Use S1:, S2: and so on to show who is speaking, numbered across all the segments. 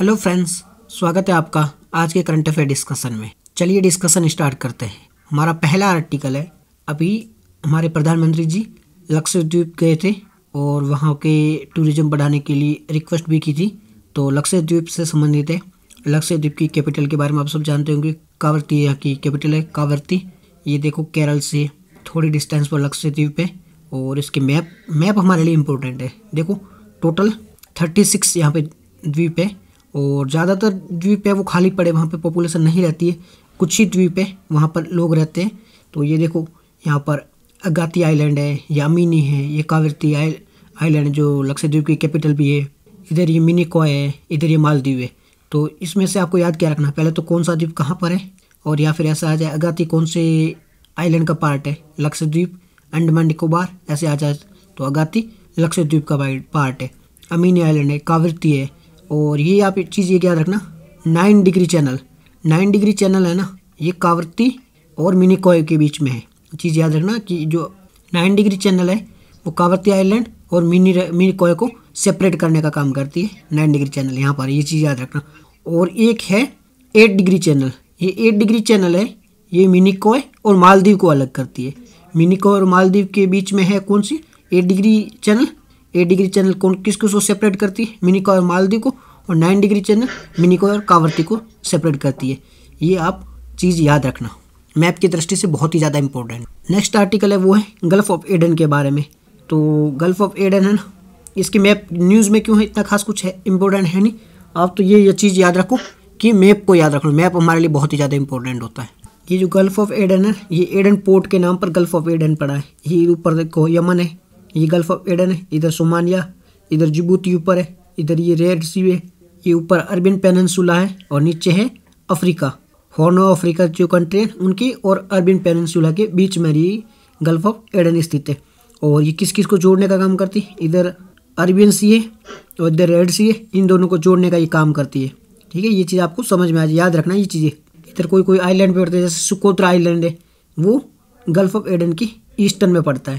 S1: hello friends स्वागत है आपका आज के करंट अफेयर डिस्कशन में चलिए डिस्कशन स्टार्ट करते हैं हमारा पहला आर्टिकल है अभी हमारे प्रधानमंत्री जी लक्षद्वीप गए थे और वहाँ के टूरिज्म बढ़ाने के लिए रिक्वेस्ट भी की थी तो लक्षद्वीप से संबंधित है लक्षद्वीप की कैपिटल के बारे में आप सब जानते होंगे कावर्ती यहाँ की कैपिटल है कावर्ती ये देखो केरल से थोड़ी डिस्टेंस पर लक्षद्वीप है और इसके मैप मैप हमारे लिए इम्पोर्टेंट है देखो टोटल थर्टी सिक्स यहाँ पे द्वीप है और ज़्यादातर द्वीप है वो खाली पड़े वहाँ पे पॉपुलेशन नहीं रहती है कुछ ही द्वीप है वहाँ पर लोग रहते हैं तो ये देखो यहाँ पर अगाती आइलैंड है यामिनी है ये कावेरी आइलैंड जो लक्षद्वीप की कैपिटल भी है इधर ये मिनिकॉय है इधर ये मालदीव है तो इसमें से आपको याद क्या रखना है पहले तो कौन सा द्वीप कहाँ पर है और या फिर ऐसा आ जाए अगाती कौन से आइलैंड का पार्ट है लक्षद्वीप अंडमान निकोबार ऐसे आ जाए तो अगाती लक्षद्वीप का पार्ट है अमीनी आइलैंड है कावरती है और ये आप एक चीज़ ये याद रखना nine degree channel nine degree channel है ना ये कावर्ती और मिनी कॉय के बीच में है चीज़ याद रखना कि जो नाइन डिग्री चैनल है वो कावर्ती आइलैंड और मिनी मिनी कॉय को सेपरेट करने का काम करती है नाइन डिग्री चैनल यहाँ पर ये चीज़ याद रखना और एक है एट डिग्री चैनल ये एट डिग्री चैनल है ये मिनिकॉय और मालदीव को अलग करती है मिनिकॉय और मालदीव के बीच में है कौन सी eight degree channel eight degree channel कौन किस किस को सेपरेट करती है मिनिकॉय और मालदीव को और नाइन डिग्री के मिनी को और कावर्ती को सेपरेट करती है ये आप चीज़ याद रखना मैप की दृष्टि से बहुत ही ज़्यादा इंपॉर्टेंट नेक्स्ट आर्टिकल है वो है गल्फ ऑफ एडन के बारे में तो गल्फ ऑफ एडन है ना इसकी मैप न्यूज़ में क्यों है इतना खास कुछ है इंपॉर्टेंट है नहीं आप तो ये ये चीज़ याद रखो कि मैप को याद रखो मैप हमारे लिए बहुत ही ज़्यादा इंपॉर्टेंट होता है ये जो गल्फ ऑफ एडन है ये एडन पोर्ट के नाम पर गल्फ ऑफ एडन पड़ा है ये ऊपर देखो यमन है ये गल्फ ऑफ एडन है इधर सोमानिया इधर जबूती ऊपर है इधर ये रेड सी है ये ऊपर अरबिन पेनसूला है और नीचे है अफ्रीका हॉर्न ऑफ अफ्रीका जो कंट्री है उनकी और अरबिन पेनसूला के बीच में रही गल्फ ऑफ एडन स्थित है और ये किस किस को जोड़ने का काम करती है इधर अरबियन सी है और इधर रेड सी है इन दोनों को जोड़ने का ये काम करती है ठीक है ये चीज़ आपको समझ में आ जाए याद रखना ये चीज़ें इधर कोई कोई आइलैंड पे पड़ता है जैसे सुकोत्रा आइलैंड है वो गल्फ ऑफ एडन की ईस्टर्न में पड़ता है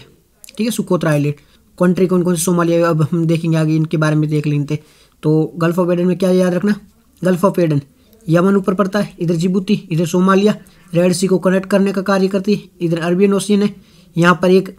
S1: ठीक है सुकोत्रा आइलैंड कंट्री कौन कौन सी सोमालिया अब हम देखेंगे आगे इनके बारे में देख लेते तो गल्फ ऑफ एडन में क्या याद रखना गल्फ ऑफ एडन यमन ऊपर पड़ता है इधर जिबूती इधर सोमालिया रेड सी को कनेक्ट करने का कार्य करती है इधर अरबियन ओशियन है यहाँ पर एक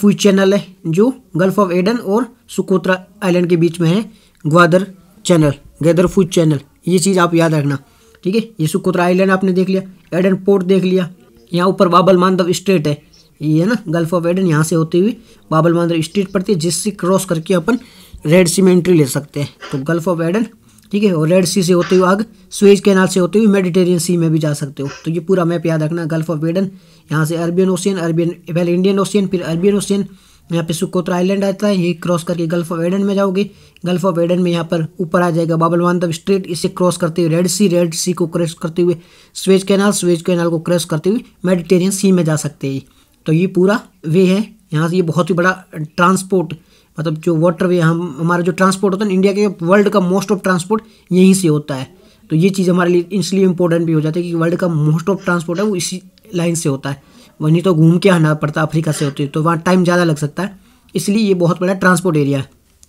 S1: फूज चैनल है जो गल्फ ऑफ एडन और सुकोत्रा आइलैंड के बीच में है ग्वादर चैनल फूज चैनल ये चीज़ आप याद रखना ठीक है ये सुकोत्रा आइलैंड आपने देख लिया एडन पोर्ट देख लिया यहाँ ऊपर बाबल मानदव स्ट्रेट है ये है ना गल्फ ऑफ एडन यहाँ से होते हुए बाबल मानदव स्ट्रेट पड़ती है जिससे क्रॉस करके अपन रेड सी में एंट्री ले सकते हैं तो गल्फ ऑफ एडन ठीक है और रेड सी से होते हुए आग स्वेज कैनाल से होते हुए मेडिटेरियन सी में भी जा सकते हो तो ये पूरा मैप याद रखना गल्फ ऑफ एडन यहाँ से अरबियन ओशियन अरबियन पहले इंडियन ओशियन फिर अरबियन ओशियन यहाँ पे सुकोत्रा आइलैंड आता है ये क्रॉस करके गल्फ ऑफ एडन में जाओगे गल्फ ऑफ एडन में यहाँ पर ऊपर आ जाएगा बाबल मानदव स्ट्रेट इसे क्रॉस करते हुए रेड सी रेड सी को क्रॉस करते हुए स्वेज कैनाल स्वेज कैनाल को क्रॉस करते हुए मेडिटेरियन सी में जा सकते हैं तो ये पूरा वे है यहाँ से ये बहुत ही बड़ा ट्रांसपोर्ट मतलब जो वाटर वे हम हमारा जो ट्रांसपोर्ट होता है इंडिया के वर्ल्ड का मोस्ट ऑफ ट्रांसपोर्ट यहीं से होता है तो ये चीज़ हमारे लिए इसलिए इंपॉर्टेंट भी हो जाती है कि वर्ल्ड का मोस्ट ऑफ ट्रांसपोर्ट है वो इसी लाइन से होता है वहीं तो घूम के आना पड़ता है अफ्रीका से होती है तो वहाँ टाइम ज़्यादा लग सकता है इसलिए ये बहुत बड़ा ट्रांसपोर्ट एरिया है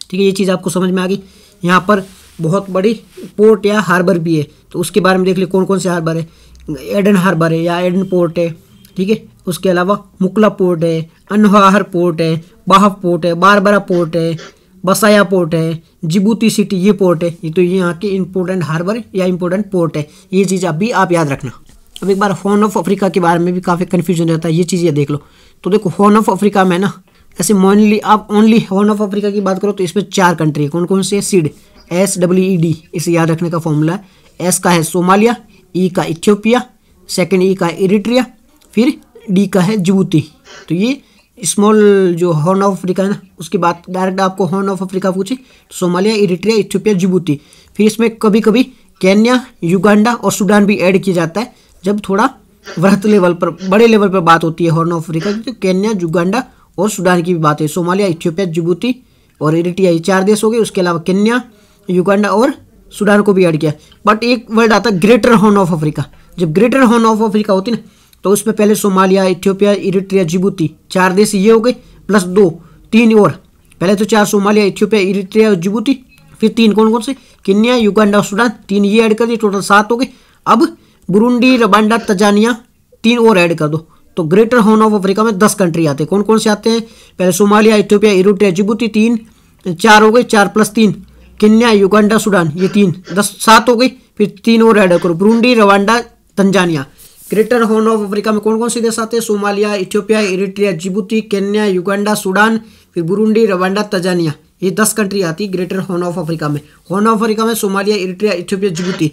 S1: ठीक है ये चीज़ आपको समझ में आ गई यहाँ पर बहुत बड़ी पोर्ट या हार्बर भी है तो उसके बारे में देख लीजिए कौन कौन से हार्बर है एडन हार्बर है या एडन पोर्ट है ठीक है उसके अलावा मुकला पोर्ट है अनहार पोर्ट है बाहव पोर्ट है बारबरा पोर्ट है बसाया पोर्ट है जिबूती सिटी ये पोर्ट है ये तो ये यहाँ के इम्पोर्टेंट हार्बर या इम्पोर्टेंट पोर्ट है ये चीज़ अभी आप याद रखना अब एक बार हॉर्न ऑफ अफ्रीका के बारे में भी काफ़ी कन्फ्यूजन रहता है ये चीज़ ये देख लो तो देखो हॉर्न ऑफ अफ्रीका में ना ऐसे मोनली आप ओनली हॉर्न ऑफ अफ्रीका की बात करो तो इसमें चार कंट्री है कौन कौन से सीड एस डब्ल्यू ई डी इसे याद रखने का फॉर्मूला है एस का है सोमालिया ई e का इथियोपिया सेकेंड ई e का इरिट्रिया फिर डी का है जबूती तो ये स्मॉल जो हॉर्न ऑफ अफ्रीका है ना उसके बाद डायरेक्ट आपको हॉर्न ऑफ अफ्रीका पूछे सोमालिया इरिट्रिया इथियोपिया जिबूती फिर इसमें कभी कभी केन्या युगांडा और सूडान भी ऐड किया जाता है जब थोड़ा वृहत लेवल पर बड़े लेवल पर बात होती है हॉर्न ऑफ अफ्रीका की तो केन्या युगांडा और सूडान की भी बात है सोमालिया इथियोपिया जिबूती और इरिटिया ये चार देश हो गए उसके अलावा केन्या युगांडा और सूडान को भी ऐड किया बट एक वर्ड आता है ग्रेटर हॉर्न ऑफ अफ्रीका जब ग्रेटर हॉर्न ऑफ अफ्रीका होती है ना तो उसमें पहले सोमालिया इथियोपिया इरिट्रिया जिबूती चार देश ये हो गए प्लस दो तीन और पहले तो चार सोमालिया इथियोपिया इरिट्रिया और जिबूती फिर तीन कौन कौन से किन्या युगांडा और सूडान तीन ये ऐड कर दिए टोटल सात हो गए अब बुरुंडी रबांडा तजानिया तीन और ऐड कर दो तो ग्रेटर हॉर्न ऑफ अफ्रीका में दस कंट्री आते हैं कौन कौन से आते हैं पहले सोमालिया इथियोपिया इरिट्रिया जिबूती तीन चार हो गए चार प्लस तीन किन्या युगांडा सूडान ये तीन दस सात हो गई फिर तीन और ऐड करो Burundi Rwanda Tanzania greater horn of Africa में कौन कौन से देश आते हैं Somalia Ethiopia Eritrea Djibouti Kenya Uganda Sudan फिर बुरुंडी रवांडा तजानिया ये दस कंट्री आती ग्रेटर हॉर्न ऑफ अफ्रीका में हॉर्न ऑफ अफ्रीका में सोमालिया इरिट्रिया इथियोपिया जिबूती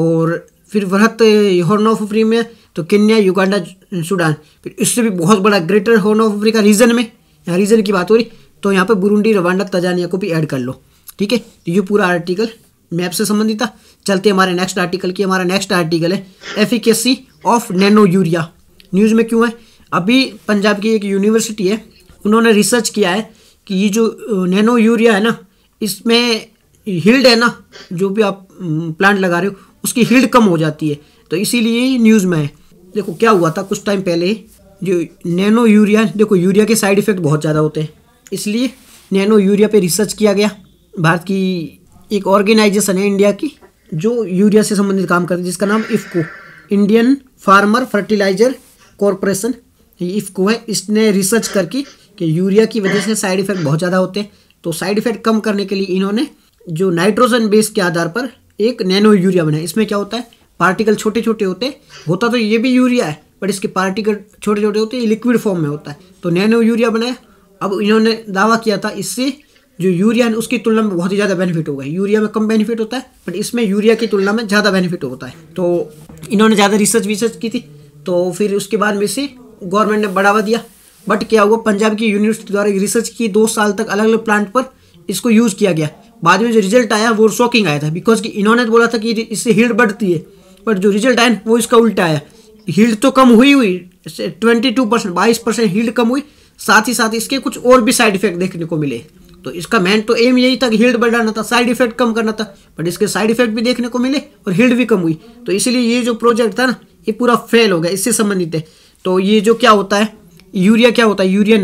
S1: और फिर वृहत हॉर्न ऑफ अफ्रीका में तो केन्या युगांडा सूडान फिर इससे भी बहुत बड़ा greater horn of Africa region में यहाँ रीजन की बात हो रही तो यहाँ पर बुरुंडी रवांडा तजानिया को भी ऐड कर लो ठीक है तो ये पूरा आर्टिकल मैप से संबंधित था चलते हमारे नेक्स्ट आर्टिकल की हमारा नेक्स्ट आर्टिकल है efficacy of nano urea news में क्यों है अभी पंजाब की एक यूनिवर्सिटी है उन्होंने रिसर्च किया है कि ये जो नैनो यूरिया है ना इसमें हिल्ड है ना जो भी आप प्लांट लगा रहे हो उसकी हिल्ड कम हो जाती है तो इसीलिए न्यूज़ में है देखो क्या हुआ था कुछ टाइम पहले जो नैनो यूरिया देखो यूरिया के साइड इफ़ेक्ट बहुत ज़्यादा होते हैं इसलिए नैनो यूरिया पे रिसर्च किया गया भारत की एक ऑर्गेनाइजेशन है इंडिया की जो यूरिया से संबंधित काम करती है जिसका नाम IFFCO Indian farmer fertiliser corporation IFFCO है इसने रिसर्च करके कि यूरिया की वजह से साइड इफेक्ट बहुत ज़्यादा होते हैं तो साइड इफेक्ट कम करने के लिए इन्होंने जो नाइट्रोजन बेस के आधार पर एक नैनो यूरिया बनाया इसमें क्या होता है पार्टिकल छोटे छोटे होते होता तो ये भी यूरिया है बट इसके पार्टिकल छोटे छोटे होते हैं लिक्विड फॉर्म में होता है तो नैनो यूरिया बनाया अब इन्होंने दावा किया था इससे जो यूरिया है उसकी तुलना में बहुत ही ज़्यादा बेनिफिट होगा यूरिया में कम बेनिफिट होता है बट इसमें यूरिया की तुलना में ज़्यादा बेनिफिट होता है तो इन्होंने ज़्यादा रिसर्च विसर्च की थी तो फिर उसके बाद में से गवर्नमेंट ने बढ़ावा दिया बट क्या हुआ पंजाब की यूनिवर्सिटी द्वारा रिसर्च की दो साल तक अलग अलग प्लांट पर इसको यूज़ किया गया बाद में जो रिजल्ट आया वो शॉकिंग आया था बिकॉज कि इन्होंने बोला था कि इससे हील्ड बढ़ती है बट जो रिजल्ट आया वो इसका उल्टा आया हील्ड तो कम हुई हुई ट्वेंटी टू परसेंट बाईस परसेंट हील्ड कम हुई साथ ही साथ इसके कुछ और भी साइड इफेक्ट देखने को मिले तो इसका मेन तो एम यही था कि हील्ड बढ़ाना था साइड इफेक्ट कम करना था बट इसके साइड इफेक्ट भी देखने को मिले और हील्ड भी कम हुई तो इसीलिए ये जो प्रोजेक्ट था ना ये पूरा फेल हो गया इससे संबंधित है तो ये जो क्या होता है यूरिया क्या होता है यूरिया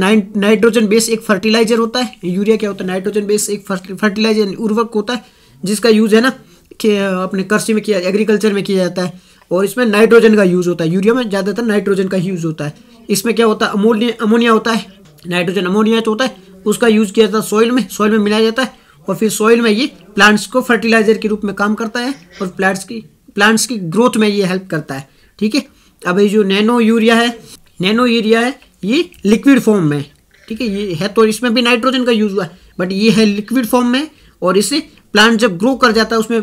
S1: नाइट्रोजन बेस एक फर्टिलाइजर होता है यूरिया क्या होता है नाइट्रोजन बेस एक फर्टिलाइजर उर्वरक होता है जिसका यूज़ है ना कि अपने कृषि में किया एग्रीकल्चर में किया जाता है और इसमें नाइट्रोजन का यूज़ होता है यूरिया में ज़्यादातर नाइट्रोजन का यूज़ होता है इसमें क्या होता है अमोनिया अमोनिया होता है नाइट्रोजन अमोनिया होता है उसका यूज किया जाता है सॉइल में सॉइल में मिलाया जाता है और फिर सॉइल में ये प्लांट्स को फर्टिलाइजर के रूप में काम करता है और प्लांट्स की प्लांट्स की ग्रोथ में ये हेल्प करता है ठीक है अब ये जो नैनो यूरिया है नैनो यूरिया है ये लिक्विड फॉर्म में ठीक है ये है तो इसमें भी नाइट्रोजन का यूज हुआ है बट ये है लिक्विड फॉर्म में और इसे प्लांट जब ग्रो कर जाता है उसमें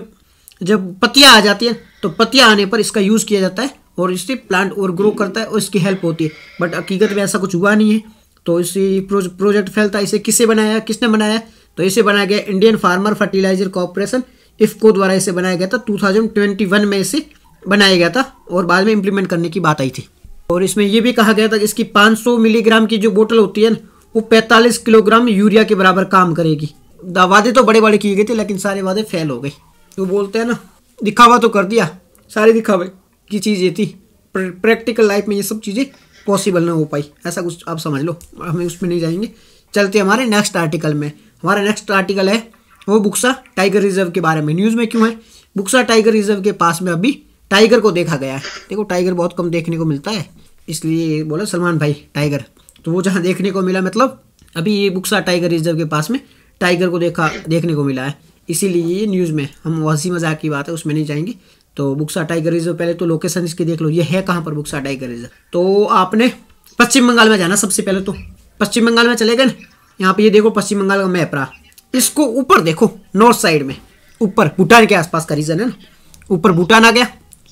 S1: जब पतियाँ आ जाती हैं तो पतियाँ आने पर इसका यूज़ किया जाता है और इससे प्लांट और ग्रो करता है और इसकी हेल्प होती है बट हकीकत में ऐसा कुछ हुआ नहीं है तो इसी प्रोजेक्ट फेल था इसे किससे बनाया किसने बनाया तो इसे बनाया गया Indian farmer fertiliser corporation IFFCO द्वारा इसे बनाया गया था 2021 में इसे बनाया गया था और बाद में इम्प्लीमेंट करने की बात आई थी और इसमें यह भी कहा गया था कि इसकी 500 मिलीग्राम की जो बोतल होती है वो 45 किलोग्राम यूरिया के बराबर काम करेगी वादे तो बड़े बड़े किए गए थे लेकिन सारे वादे फेल हो गए तो बोलते हैं ना दिखावा तो कर दिया सारे दिखावे की चीज़ ये थी प्रैक्टिकल लाइफ में ये सब चीज़ें पॉसिबल ना हो पाई ऐसा कुछ आप समझ लो हमें उसमें नहीं जाएंगे चलते हमारे नेक्स्ट आर्टिकल में हमारा नेक्स्ट आर्टिकल है वो बुक्सा टाइगर रिजर्व के बारे में न्यूज़ में क्यों है बुक्सा टाइगर रिजर्व के पास में अभी टाइगर को देखा गया है देखो टाइगर बहुत कम देखने को मिलता है इसलिए बोला सलमान भाई टाइगर तो वो जहाँ देखने को मिला मतलब अभी ये बुक्सा टाइगर रिजर्व के पास में टाइगर को देखा देखने को मिला है इसीलिए ये न्यूज़ में हम वसी मजाक की बात है उसमें नहीं जाएंगे तो बुक्सा टाइगर रिजर्व पहले तो लोकेशन इसकी देख लो ये है कहाँ पर बुक्सा टाइगर रिजर्व तो आपने पश्चिम बंगाल में जाना सबसे पहले तो पश्चिम बंगाल में चले गए ना यहाँ पे ये देखो पश्चिम बंगाल का मैप रहा इसको ऊपर देखो नॉर्थ साइड में ऊपर भूटान के आसपास का रीजन है ना ऊपर भूटान आ गया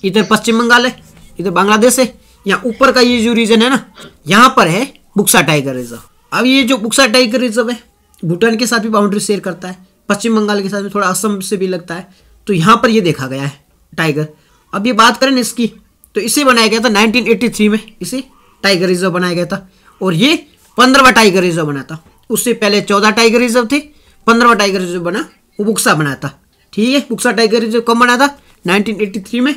S1: इधर पश्चिम बंगाल है इधर बांग्लादेश है यहाँ ऊपर का ये जो रीजन है ना यहाँ पर है बुक्सा टाइगर रिजर्व अब ये जो बुक्सा टाइगर रिजर्व है भूटान के साथ भी बाउंड्री शेयर करता है पश्चिम बंगाल के साथ भी थोड़ा असम से भी लगता है तो यहाँ पर ये देखा गया है टाइगर अब ये बात करें इसकी तो इसे बनाया गया था 1983 में इसे टाइगर रिजर्व बनाया गया था और ये पंद्रहवा टाइगर रिजर्व बना था उससे पहले चौदह टाइगर रिजर्व थे पंद्रहवा टाइगर रिजर्व बना वो बुक्सा बना था ठीक है बुक्सा टाइगर रिजर्व कब बना था 1983 में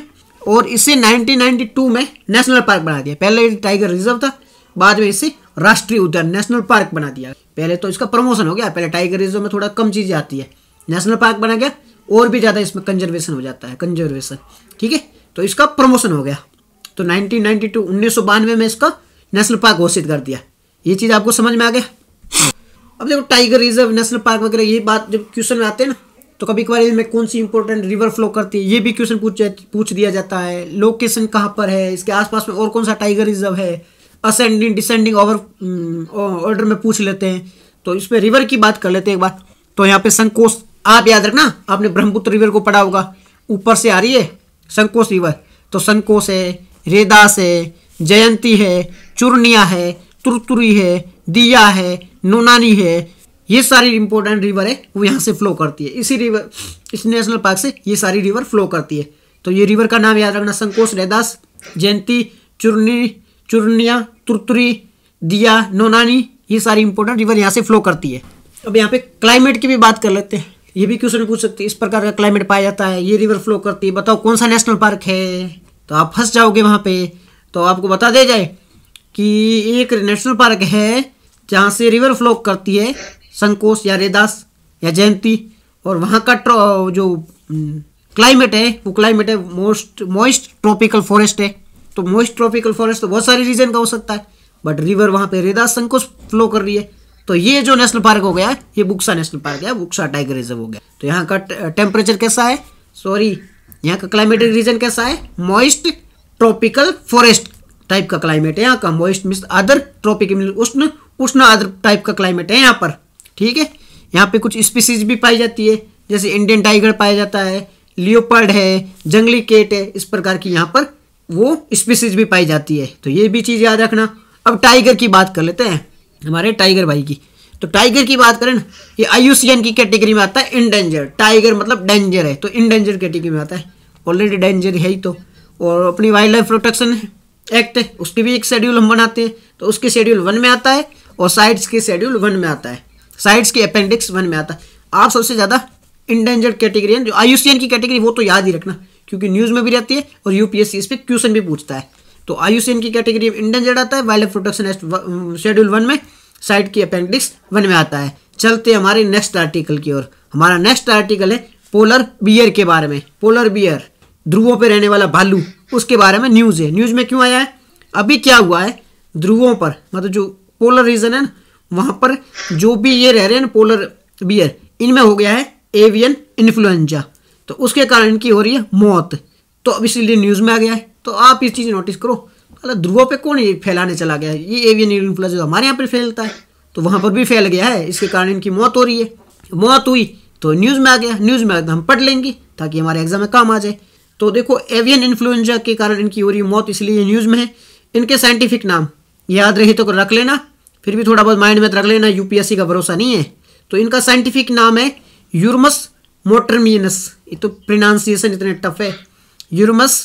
S1: और इसे 1992 में नेशनल पार्क बना दिया पहले टाइगर रिजर्व था बाद में इसे राष्ट्रीय उद्यान नेशनल पार्क बना दिया पहले तो इसका प्रमोशन हो गया पहले टाइगर रिजर्व में थोड़ा कम चीज़ें आती है नेशनल पार्क बना गया और भी ज़्यादा इसमें कंजर्वेशन हो जाता है कंजर्वेशन ठीक है तो इसका प्रमोशन हो गया तो 1992 1992 में इसका नेशनल पार्क घोषित कर दिया ये चीज़ आपको समझ में आ गया अब देखो टाइगर रिजर्व नेशनल पार्क वगैरह ये बात जब क्वेश्चन में आते हैं ना तो कभी कभार इसमें कौन सी इंपॉर्टेंट रिवर फ्लो करती है ये भी क्वेश्चन पूछ पूछ दिया जाता है लोकेशन कहाँ पर है इसके आसपास में और कौन सा टाइगर रिजर्व है असेंडिंग डिसेंडिंग ओवर ऑर्डर में पूछ लेते हैं तो इसमें रिवर की बात कर लेते हैं एक बार तो यहाँ पे संकोच आप याद रखना आपने ब्रह्मपुत्र रिवर को पढ़ा होगा ऊपर से आ रही है संकोश रिवर तो संकोश है रेदास है जयंती है चूर्णिया है तुरतुरी है दिया है नोनानी है ये सारी इंपॉर्टेंट रिवर है वो यहाँ से फ्लो करती है इसी रिवर इस नेशनल पार्क से ये सारी रिवर फ्लो करती है तो ये रिवर का नाम याद रखना संकोश रेदास जयंती चूर्णी चूर्णिया तुरतुरी दिया नोनानी ये सारी इंपॉर्टेंट रिवर यहाँ से फ्लो करती है अब यहाँ पे क्लाइमेट की भी बात कर लेते हैं ये भी क्वेश्चन पूछ सकते इस प्रकार का क्लाइमेट पाया जाता है ये रिवर फ्लो करती है बताओ कौन सा नेशनल पार्क है तो आप फंस जाओगे वहाँ पे तो आपको बता दिया जाए कि एक नेशनल पार्क है जहाँ से रिवर फ्लो करती है संकोष या रेदास या जयंती और वहाँ का जो क्लाइमेट है वो क्लाइमेट है मोस्ट मोइस्ट ट्रॉपिकल फॉरेस्ट है तो मोइस्ट ट्रॉपिकल फॉरेस्ट तो बहुत सारे रीजन का हो सकता है बट रिवर वहाँ पे रेदास संकोच फ्लो कर रही है तो ये जो नेशनल पार्क हो गया ये बुक्सा नेशनल पार्क है बुक्सा टाइगर रिजर्व हो गया तो यहाँ का टेम्परेचर कैसा है सॉरी यहाँ का क्लाइमेटिक रीजन कैसा है मॉइस्ट ट्रॉपिकल फॉरेस्ट टाइप का क्लाइमेट है यहाँ का मॉइस्ट मिस अदर ट्रॉपिक उष्ण उष्ण अदर टाइप का क्लाइमेट है यहाँ पर ठीक है यहाँ पे कुछ स्पीसीज भी पाई जाती है जैसे इंडियन टाइगर पाया जाता है लियोपर्ड है जंगली केट है इस प्रकार की यहाँ पर वो स्पीसीज भी पाई जाती है तो ये भी चीज़ याद रखना अब टाइगर की बात कर लेते हैं हमारे टाइगर भाई की तो टाइगर की बात करें ना ये आयुषियन की कैटेगरी में आता है इनडेंजर टाइगर मतलब डेंजर है तो इनडेंजर कैटेगरी में आता है ऑलरेडी डेंजर है ही तो और अपनी वाइल्ड लाइफ प्रोटेक्शन एक्ट है उसकी भी एक शेड्यूल हम बनाते हैं तो उसके शेड्यूल वन में आता है और साइड्स के शेड्यूल वन में आता है साइड्स के अपेंडिक्स वन में आता है आप सबसे ज़्यादा इंडेंजर कैटेगरी है जो आयुषियन की कैटेगरी वो तो याद ही रखना क्योंकि न्यूज़ में भी रहती है और यूपीएससी इस पर क्वेश्चन भी पूछता है तो आयुसेन की कैटेगरी में इंडेंजर्ड आता है wildlife protection act schedule one में साइट की अपेंडिक्स वन में आता है चलते हमारे नेक्स्ट आर्टिकल की ओर हमारा नेक्स्ट आर्टिकल है पोलर बियर के बारे में पोलर बियर ध्रुवों पर रहने वाला भालू उसके बारे में न्यूज़ है न्यूज़ में क्यों आया है अभी क्या हुआ है ध्रुवों पर मतलब जो पोलर रीजन है वहां पर जो भी ये रह रहे हैं पोलर बियर इनमें हो गया है एवियन इन्फ्लुएंजा तो उसके कारण इनकी हो रही है मौत तो अब इसीलिए न्यूज़ में आ गया है तो आप इस चीज़ नोटिस करो अलग ध्रुवों पे कौन ये फैलाने चला गया है ये एवियन इन्फ्लुएंजा जो हमारे यहाँ पर फैलता है तो वहाँ पर भी फैल गया है इसके कारण इनकी मौत हो रही है मौत हुई तो न्यूज़ में आ गया न्यूज़ में हम पढ़ लेंगे ताकि हमारे एग्जाम में काम आ जाए तो देखो एवियन इन्फ्लुएंजा के कारण इनकी हो रही मौत इसलिए न्यूज़ में है इनके साइंटिफिक नाम याद रहे तो रख लेना फिर भी थोड़ा बहुत माइंड में तो रख लेना यूपीएससी का भरोसा नहीं है तो इनका साइंटिफिक नाम है यूरमस मोटरमियनस ये तो प्रोनाउंसिएशन इतने टफ है यूरमस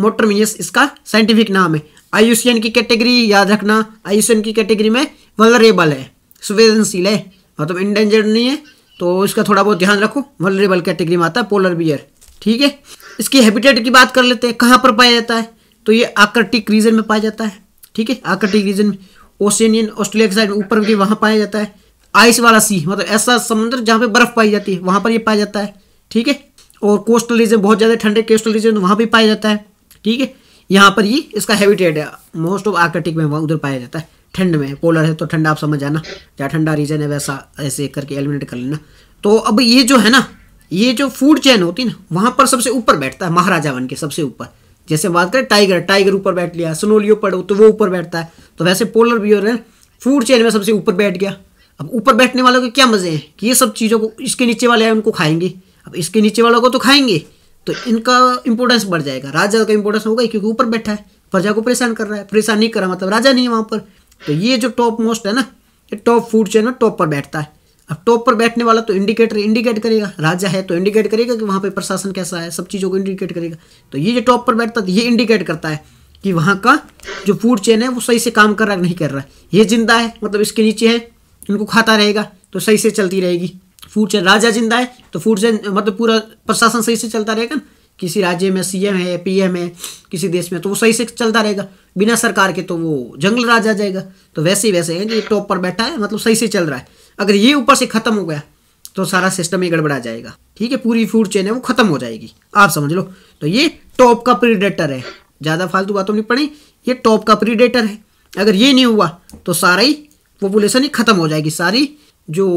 S1: मोटर मिनियस इसका साइंटिफिक नाम है आयुष्यन की कैटेगरी याद रखना आयुष्यन की कैटेगरी में वलरेबल है संवेदनशील है मतलब इंडेंजर्ड नहीं है तो इसका थोड़ा बहुत ध्यान रखो वलरेबल कैटेगरी में आता है पोलर बियर ठीक है इसकी हैबिटेट की बात कर लेते हैं कहाँ पर पाया जाता है तो ये आकर्टिक रीजन में पाया जाता है ठीक है आकर्टिक रीजन में ओशियनियन ऑस्ट्रेलिया के साइड ऊपर भी वहाँ पाया जाता है आइस वाला सी मतलब ऐसा समुद्र जहाँ पे बर्फ़ पाई जाती है वहाँ पर ये पाया जाता है ठीक है और कोस्टल रीजन बहुत ज़्यादा ठंडे कोस्टल रीजन वहाँ भी पाया जाता है ठीक है यहाँ पर ही इसका हैबिटेट है मोस्ट ऑफ आर्कटिक में वहाँ उधर पाया जाता है ठंड में पोलर है तो ठंडा आप समझ जाना जहाँ ठंडा रीजन है वैसा ऐसे करके एलिमिनेट कर लेना तो अब ये जो है ना ये जो फूड चैन होती है ना वहाँ पर सबसे ऊपर बैठता है महाराजा बन के सबसे ऊपर जैसे बात करें टाइगर टाइगर ऊपर बैठ लिया सोनोलियो पड़ो तो वो ऊपर बैठता है तो वैसे पोलर भी है फूड चैन में सबसे ऊपर बैठ गया अब ऊपर बैठने वालों के क्या मज़े हैं कि ये सब चीज़ों को इसके नीचे वाले हैं उनको खाएंगे अब इसके नीचे वालों को तो खाएंगे तो इनका इंपोर्टेंस बढ़ जाएगा राजा का इंपोर्टेंस होगा क्योंकि ऊपर बैठा है प्रजा को परेशान कर रहा है परेशान नहीं कर रहा मतलब राजा नहीं है वहां पर तो ये जो टॉप मोस्ट है ना ये टॉप फूड चेन में टॉप पर बैठता है अब टॉप पर बैठने वाला तो इंडिकेटर इंडिकेट करेगा राजा है तो इंडिकेट करेगा कि वहाँ पर प्रशासन कैसा है सब चीज़ों को इंडिकेट करेगा तो ये जो टॉप पर बैठता है तो ये इंडिकेट करता है कि वहाँ का जो फूड चेन है वो सही से काम कर रहा है नहीं कर रहा है ये जिंदा है मतलब इसके नीचे है इनको खाता रहेगा तो सही से चलती रहेगी फूड चैन राजा जिंदा है तो फूड चैन मतलब पूरा प्रशासन सही से चलता रहेगा ना किसी राज्य में सीएम है पीएम है किसी देश में तो वो सही से चलता रहेगा बिना सरकार के तो वो जंगल राज आ जाएगा तो वैसे ही वैसे है कि टॉप पर बैठा है मतलब सही से चल रहा है अगर ये ऊपर से खत्म हो गया तो सारा सिस्टम ही गड़बड़ा जाएगा ठीक है पूरी फूड चेन है वो खत्म हो जाएगी आप समझ लो तो ये टॉप का प्रीडेटर है ज़्यादा फालतू बातों नहीं पड़ी ये टॉप का प्रीडेटर है अगर ये नहीं हुआ तो सारा ही पॉपुलेशन ही खत्म हो जाएगी सारी जो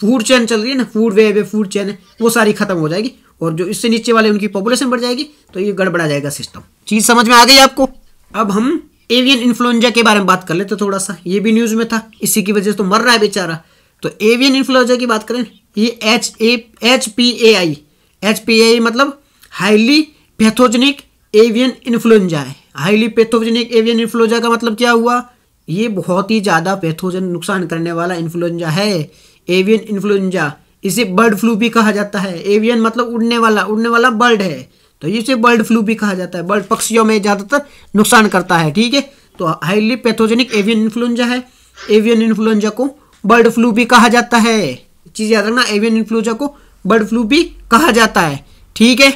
S1: फूड चेन चल रही है ना फूड वेब है फूड चेन है वो सारी खत्म हो जाएगी और जो इससे नीचे वाले उनकी पॉपुलेशन बढ़ जाएगी तो ये गड़बड़ा जाएगा सिस्टम चीज़ समझ में आ गई आपको अब हम एवियन इन्फ्लुएंजा के बारे में बात कर लेते तो थोड़ा सा ये भी न्यूज़ में था इसी की वजह से तो मर रहा है बेचारा तो एवियन इन्फ्लुएंजा की बात करें ये H A H P A I H P A I मतलब हाईली पैथोजनिक एवियन इन्फ्लुएंजा है हाईली पैथोजनिक एवियन इन्फ्लुएंजा का मतलब क्या हुआ ये बहुत ही ज़्यादा पैथोजन नुकसान करने वाला इन्फ्लुएंजा है एवियन इन्फ्लुएंजा इसे बर्ड फ्लू भी कहा जाता है एवियन मतलब उड़ने वाला उड़ने वाला बर्ड है तो इसे बर्ड फ्लू भी कहा जाता है बर्ड पक्षियों में ज़्यादातर नुकसान करता है ठीक है तो हाईली पैथोजेनिक एवियन इन्फ्लुएंजा है एवियन इन्फ्लुएंजा को बर्ड फ्लू भी कहा जाता है चीज़ याद रखना एवियन इन्फ्लुएंजा को बर्ड फ्लू भी कहा जाता है ठीक है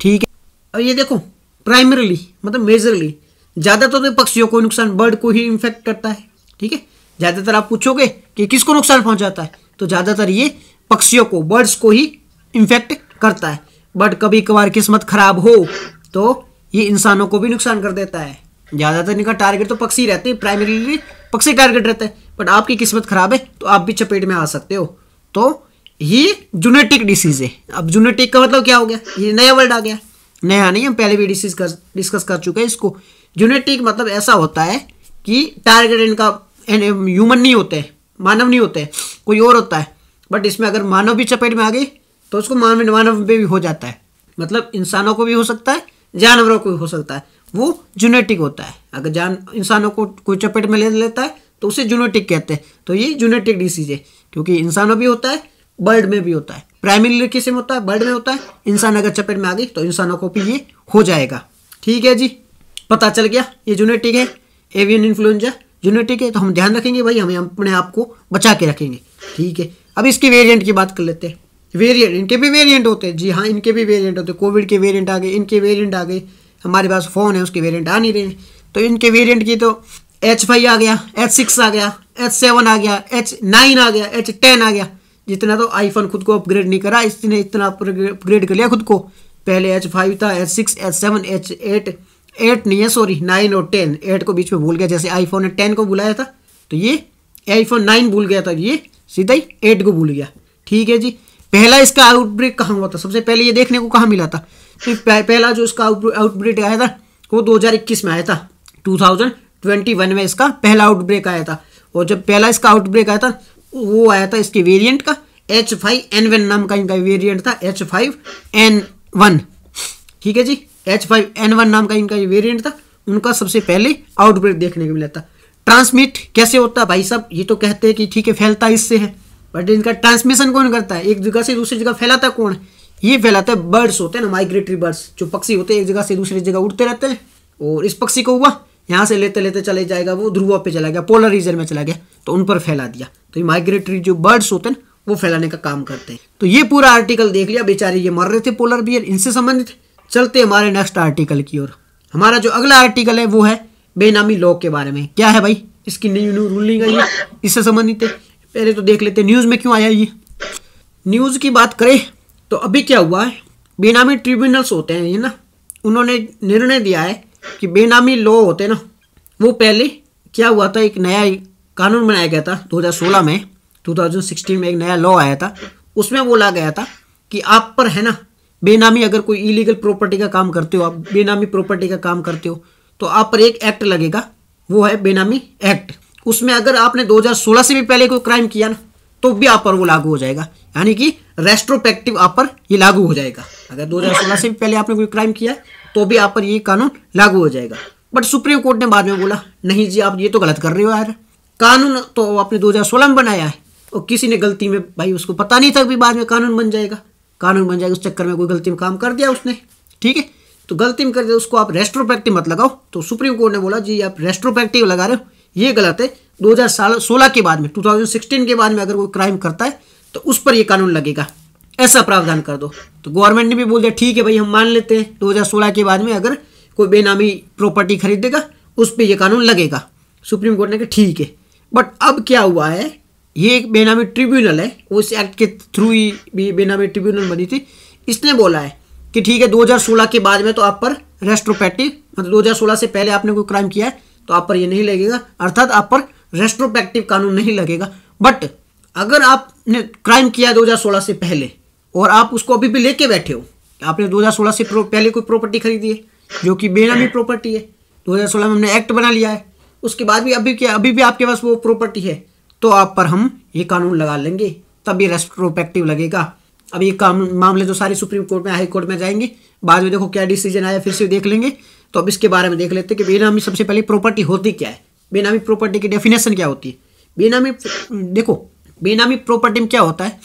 S1: ठीक है और ये देखो प्राइमरली मतलब मेजरली ज़्यादातर तो पक्षियों को नुकसान बर्ड को ही इन्फेक्ट करता है ठीक है ज़्यादातर आप पूछोगे कि किसको नुकसान पहुंचाता है तो ज़्यादातर ये पक्षियों को बर्ड्स को ही इन्फेक्ट करता है बट कभी कभार किस्मत खराब हो तो ये इंसानों को भी नुकसान कर देता है ज़्यादातर इनका टारगेट तो पक्षी रहते हैं प्राइमरीली पक्षी टारगेट रहता है बट आपकी किस्मत खराब है तो आप भी चपेट में आ सकते हो तो ये जूनेटिक डिसीज़ है अब जूनेटिक का मतलब क्या हो गया ये नया वर्ड आ गया नया नहीं हम पहले भी डिसीज कर डिस्कस कर चुके हैं इसको जूनेटिक मतलब ऐसा होता है कि टारगेट इनका ह्यूमन नहीं होते मानव नहीं होते कोई और होता है बट इसमें अगर मानव भी चपेट में आ गई तो उसको मानव मानव में भी हो जाता है मतलब इंसानों को भी हो सकता है जानवरों को भी हो सकता है वो जूनेटिक होता है अगर जान इंसानों को कोई चपेट में ले लेता है तो उसे जूनेटिक कहते हैं तो ये जूनेटिक डिसीज है क्योंकि इंसानों भी होता है बर्ड में भी होता है प्राइमरी किसी में होता है बर्ड में होता है इंसान अगर चपेट में आ गई तो इंसानों को भी ये हो जाएगा ठीक है जी पता चल गया ये जूनेटिक है एवियन इन्फ्लुएंजा जूनेटिक है तो हम ध्यान रखेंगे भाई हमें अपने आप को बचा के रखेंगे ठीक है अब इसके वेरिएंट की बात कर लेते हैं वेरिएंट इनके भी वेरिएंट होते हैं जी हाँ इनके भी वेरिएंट होते हैं कोविड के वेरिएंट आ गए इनके वेरिएंट आ गए हमारे पास फ़ोन है उसके वेरिएंट आ नहीं रहे तो इनके वेरिएंट की तो एच फाइव आ गया एच सिक्स आ गया एच सेवन आ गया एच नाइन आ गया एच टेन आ गया जितना तो आईफोन खुद को अपग्रेड नहीं करा इसने इतना अपग्रेड कर लिया खुद को पहले एच फाइव था H six H seven H eight eight नहीं है सॉरी नाइन और टेन एट को बीच में भूल गया जैसे आईफोन ने टेन को बुलाया था तो ये आईफोन नाइन भूल गया था ये सीधा ही एट को भूल गया ठीक है जी पहला इसका आउटब्रेक कहाँ हुआ था सबसे पहले ये देखने को कहाँ मिला था तो पहला जो इसका आउटब्रेक आया था वो 2021 में आया था 2021 में इसका पहला आउटब्रेक आया था और जब पहला इसका आउटब्रेक आया था वो आया था इसके वेरियंट का एच फाइव एन वन नाम का इनका वेरियंट था एच फाइव एन वन ठीक है जी एच फाइव एन वन नाम का इनका वेरिएंट था उनका सबसे पहले आउटब्रेक देखने को मिला था ट्रांसमिट कैसे होता है भाई साहब ये तो कहते हैं कि ठीक है फैलता इससे है बट इनका ट्रांसमिशन कौन करता है एक जगह से दूसरी जगह फैलाता कौन ये फैलाता है बर्ड्स होते हैं ना माइग्रेटरी बर्ड्स जो पक्षी होते हैं एक जगह से दूसरी जगह उड़ते रहते हैं और इस पक्षी को हुआ यहाँ से लेते लेते चले जाएगा वो ध्रुवा पे चला गया पोलर रीजन में चला गया तो उन पर फैला दिया तो ये माइग्रेटरी जो बर्ड्स होते हैं वो फैलाने का काम करते हैं तो ये पूरा आर्टिकल देख लिया बेचारे ये मर रहे थे पोलर बियर इनसे संबंधित चलते हमारे नेक्स्ट आर्टिकल की ओर हमारा जो अगला आर्टिकल है वो है बेनामी लॉ के बारे में क्या है भाई इसकी न्यू रूलिंग आई है इससे संबंधित है पहले तो देख लेते न्यूज़ में क्यों आया ये न्यूज़ की बात करें तो अभी क्या हुआ है बेनामी ट्रिब्यूनल्स होते हैं ये ना उन्होंने निर्णय दिया है कि बेनामी लॉ होते ना वो पहले क्या हुआ था एक नया कानून बनाया गया था 2016 में 2016 में एक नया लॉ आया था उसमें बोला गया था कि आप पर है ना बेनामी अगर कोई इलीगल प्रॉपर्टी का काम करते हो आप बेनामी प्रॉपर्टी का काम करते हो तो आप पर एक एक्ट लगेगा वो है बेनामी एक्ट उसमें अगर आपने 2016 से भी पहले कोई क्राइम किया ना तो भी आप पर वो लागू हो जाएगा यानी कि रेस्ट्रोपेक्टिव आप पर ये लागू हो जाएगा अगर 2016 से भी पहले आपने कोई क्राइम किया तो भी आप पर ये कानून लागू हो जाएगा बट सुप्रीम कोर्ट ने बाद में बोला नहीं जी आप ये तो गलत कर रहे हो यार कानून तो आपने दो में बनाया है और किसी ने गलती में भाई उसको पता नहीं था कि बाद में कानून बन जाएगा कानून बन जाएगा उस चक्कर में कोई गलती में काम कर दिया उसने ठीक है तो गलती में कर दे उसको आप रेस्ट्रोपैक्टिव मत लगाओ तो सुप्रीम कोर्ट ने बोला जी आप रेस्ट्रोपैक्टिव लगा रहे हो ये गलत है 2016 के बाद में टू के बाद में अगर कोई क्राइम करता है तो उस पर यह कानून लगेगा ऐसा प्रावधान कर दो तो गवर्नमेंट ने भी बोल दिया ठीक है भाई हम मान लेते हैं दो के बाद में अगर कोई बेनामी प्रॉपर्टी खरीदेगा उस पर यह कानून लगेगा सुप्रीम कोर्ट ने कहा ठीक है बट अब क्या हुआ है ये एक बेनामी ट्रिब्यूनल है उस एक्ट के थ्रू ही भी बेनामी ट्रिब्यूनल बनी थी इसने बोला है कि ठीक है 2016 के बाद में तो आप पर रेस्ट्रोपैक्टिव मतलब 2016 से पहले आपने कोई क्राइम किया है तो आप पर ये नहीं लगेगा अर्थात आप पर रेस्ट्रोपैक्टिव कानून नहीं लगेगा बट अगर आपने क्राइम किया है 2016 से पहले और आप उसको अभी भी लेके बैठे हो आपने दो से पहले कोई प्रॉपर्टी खरीदी है जो कि बेनामी प्रॉपर्टी है दो में हमने एक्ट बना लिया है उसके बाद भी अभी क्या अभी भी आपके पास वो प्रॉपर्टी है तो आप पर हम ये कानून लगा लेंगे तब ये रेस्ट्रोपेक्टिव लगेगा अब ये काम मामले तो सारे सुप्रीम कोर्ट में हाई कोर्ट में जाएंगे बाद में देखो क्या डिसीजन आया फिर से देख लेंगे तो अब इसके बारे में देख लेते हैं कि बेनामी सबसे पहले प्रॉपर्टी होती क्या है बेनामी प्रॉपर्टी की डेफिनेशन क्या होती है बेनामी देखो बेनामी प्रॉपर्टी में क्या होता है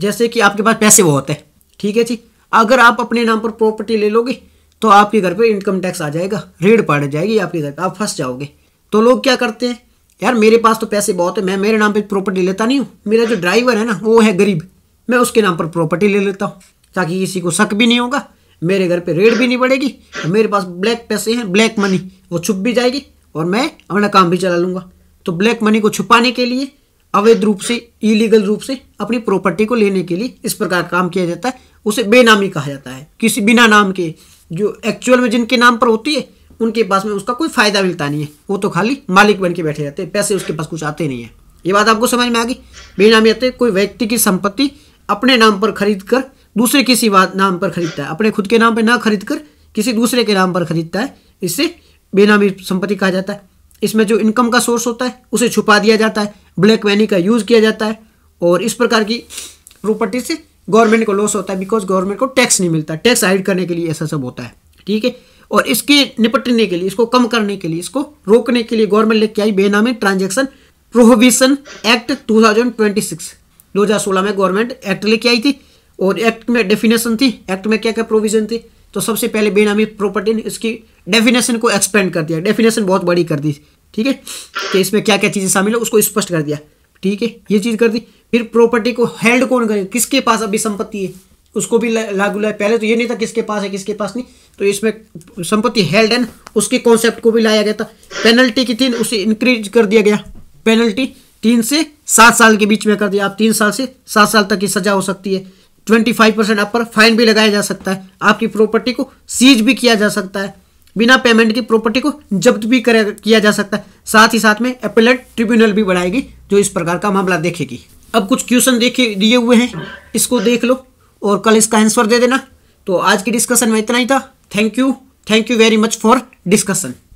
S1: जैसे कि आपके पास पैसे वो होते हैं ठीक है जी अगर आप अपने नाम पर प्रॉपर्टी ले लोगे तो आपके घर पर इनकम टैक्स आ जाएगा रेड पड़ जाएगी आपके घर आप फंस जाओगे तो लोग क्या करते हैं यार मेरे पास तो पैसे बहुत है मैं मेरे नाम पे प्रॉपर्टी लेता नहीं हूँ मेरा जो ड्राइवर है ना वो है गरीब मैं उसके नाम पर प्रॉपर्टी ले लेता हूँ ताकि किसी को शक भी नहीं होगा मेरे घर पे रेड भी नहीं पड़ेगी मेरे पास ब्लैक पैसे हैं ब्लैक मनी वो छुप भी जाएगी और मैं अपना काम भी चला लूँगा तो ब्लैक मनी को छुपाने के लिए अवैध रूप से इलीगल रूप से अपनी प्रॉपर्टी को लेने के लिए इस प्रकार काम किया जाता है उसे बेनामी कहा जाता है किसी बिना नाम के जो एक्चुअल में जिनके नाम पर होती है उनके पास में उसका कोई फायदा मिलता नहीं है वो तो खाली मालिक बन के बैठे रहते हैं पैसे उसके पास कुछ आते नहीं है ये बात आपको समझ में आ गई बेनामी आते कोई व्यक्ति की संपत्ति अपने नाम पर खरीद कर दूसरे किसी नाम पर खरीदता है अपने खुद के नाम पर ना खरीद कर किसी दूसरे के नाम पर खरीदता है इससे बेनामी संपत्ति कहा जाता है इसमें जो इनकम का सोर्स होता है उसे छुपा दिया जाता है ब्लैक मनी का यूज़ किया जाता है और इस प्रकार की प्रॉपर्टी से गवर्नमेंट को लॉस होता है बिकॉज गवर्नमेंट को टैक्स नहीं मिलता टैक्स हाइड करने के लिए ऐसा सब होता है ठीक है और इसके निपटने के लिए इसको कम करने के लिए इसको रोकने के लिए गवर्नमेंट लेके आई बेनामी ट्रांजेक्शन प्रोहिबिशन एक्ट टू 2016 में गवर्नमेंट एक्ट लेके आई थी और एक्ट में डेफिनेशन थी एक्ट में क्या क्या प्रोविजन थी तो सबसे पहले बेनामी प्रॉपर्टी ने इसकी डेफिनेशन को एक्सपेंड कर दिया डेफिनेशन बहुत बड़ी कर दी ठीक है कि इसमें क्या क्या चीज़ें शामिल है उसको स्पष्ट कर दिया ठीक है ये चीज़ कर दी फिर प्रॉपर्टी को हेल्ड कौन करे किसके पास अभी संपत्ति है उसको भी लागू लाया पहले तो ये नहीं था किसके पास है किसके पास नहीं तो इसमें संपत्ति हेल्ड एंड उसके कॉन्सेप्ट को भी लाया गया था पेनल्टी की थी उसे इंक्रीज कर दिया गया पेनल्टी तीन से सात साल के बीच में कर दिया आप तीन साल से सात साल तक की सजा हो सकती है ट्वेंटी फाइव परसेंट आप पर फाइन भी लगाया जा सकता है आपकी प्रॉपर्टी को सीज भी किया जा सकता है बिना पेमेंट की प्रॉपर्टी को जब्त भी कर, किया जा सकता है साथ ही साथ में अपेलेट ट्रिब्यूनल भी बढ़ाएगी जो इस प्रकार का मामला देखेगी अब कुछ क्वेश्चन देखे दिए हुए हैं इसको देख लो और कल इसका आंसर दे देना तो आज की डिस्कशन में इतना ही था thank you thank you very much for discussion